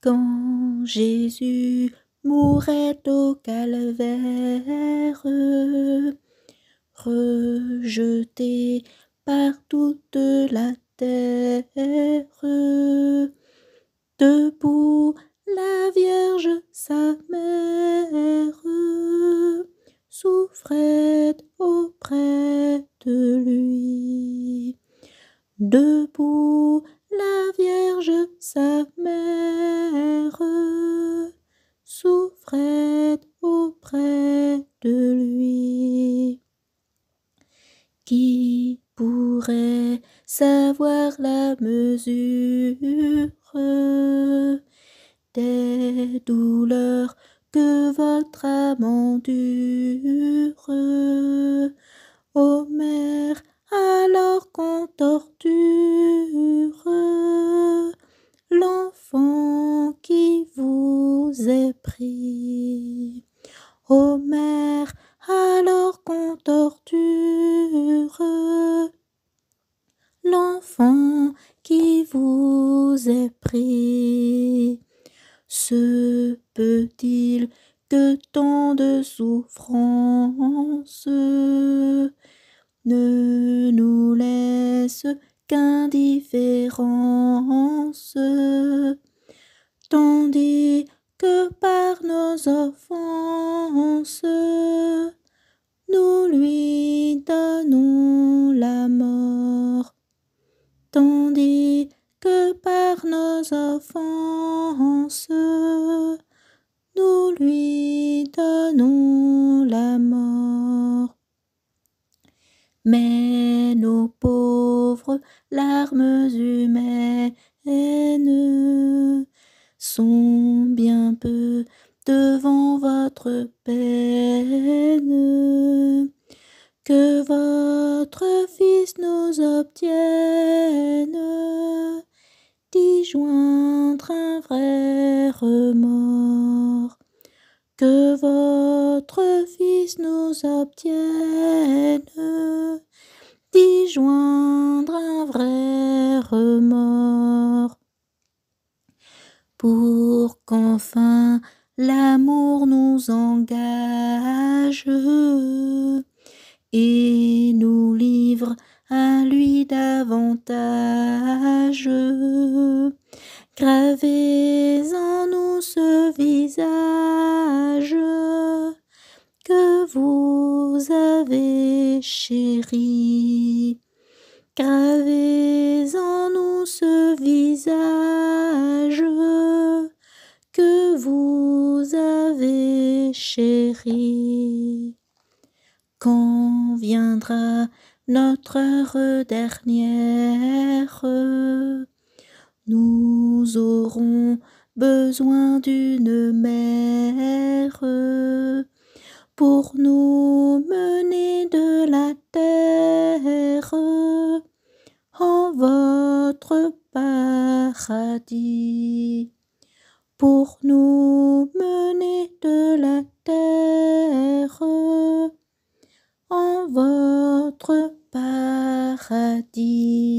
Quand Jésus mourait au calvaire, rejeté par toute la terre, debout la Vierge sa mère souffrait auprès de lui. Debout la Vierge sa mère la mesure des douleurs que votre amant endure. Ô mère, alors qu'on torture l'enfant qui vous est pris. Ô mère, alors qu'on torture l'enfant qui vous est pris. Se peut-il que tant de souffrances ne nous laisse qu'indifférence, tandis que par nos offenses nous lui donnons la mort. Mais nos pauvres larmes humaines sont bien peu devant votre peine. Que votre Fils nous obtienne d'y joindre un vrai remords. Que votre Fils nous obtienne, d'y joindre un vrai remords. Pour qu'enfin l'amour nous engage et nous livre à lui davantage. Gravez en nous ce visage que vous avez chéri. Gravez en nous ce visage que vous avez chéri. Quand viendra notre heure dernière, nous aurons besoin d'une mère pour nous mener de la terre en votre paradis. Pour nous mener de la terre en votre paradis.